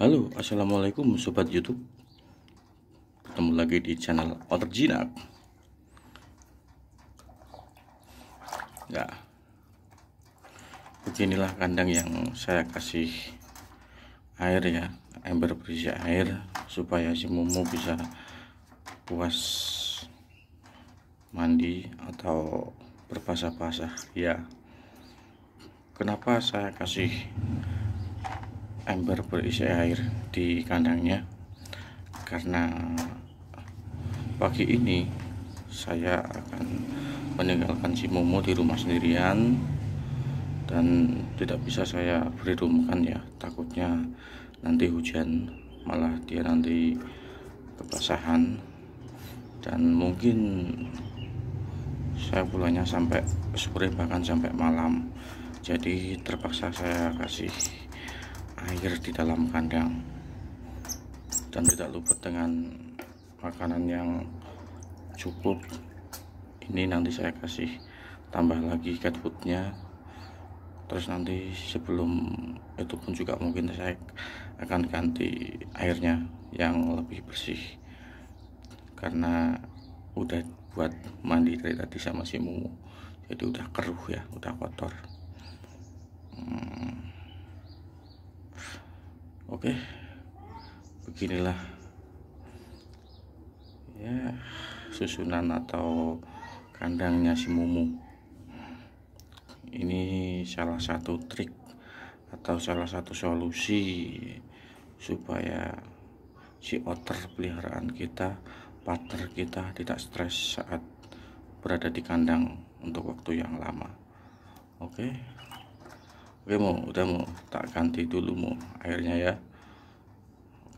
Halo, Assalamualaikum Sobat Youtube Ketemu lagi di channel Otak Ya Beginilah kandang yang saya kasih air ya Ember berisi air Supaya si mumu bisa puas mandi atau berpasah-pasah ya Kenapa saya kasih ember berisi air di kandangnya karena pagi ini saya akan meninggalkan si Momo di rumah sendirian dan tidak bisa saya beri rumkan ya takutnya nanti hujan malah dia nanti kebasahan dan mungkin saya pulangnya sampai sore bahkan sampai malam jadi terpaksa saya kasih air di dalam kandang dan tidak luput dengan makanan yang cukup ini nanti saya kasih tambah lagi cat foodnya terus nanti sebelum itu pun juga mungkin saya akan ganti airnya yang lebih bersih karena udah buat mandi dari tadi sama si Mumu jadi udah keruh ya udah kotor oke beginilah ya susunan atau kandangnya si mumu ini salah satu trik atau salah satu solusi supaya si otter peliharaan kita pater kita tidak stres saat berada di kandang untuk waktu yang lama oke okay? oke okay, mau udah mau tak ganti dulu mau airnya ya